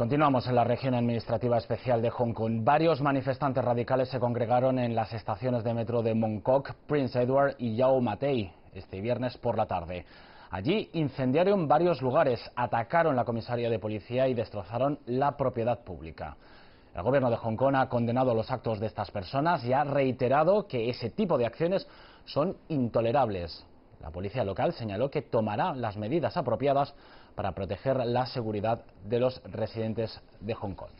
Continuamos en la región administrativa especial de Hong Kong. Varios manifestantes radicales se congregaron en las estaciones de metro de Mong Kok, Prince Edward y Yao Matei este viernes por la tarde. Allí incendiaron varios lugares, atacaron la comisaría de policía y destrozaron la propiedad pública. El gobierno de Hong Kong ha condenado los actos de estas personas y ha reiterado que ese tipo de acciones son intolerables. La policía local señaló que tomará las medidas apropiadas para proteger la seguridad de los residentes de Hong Kong.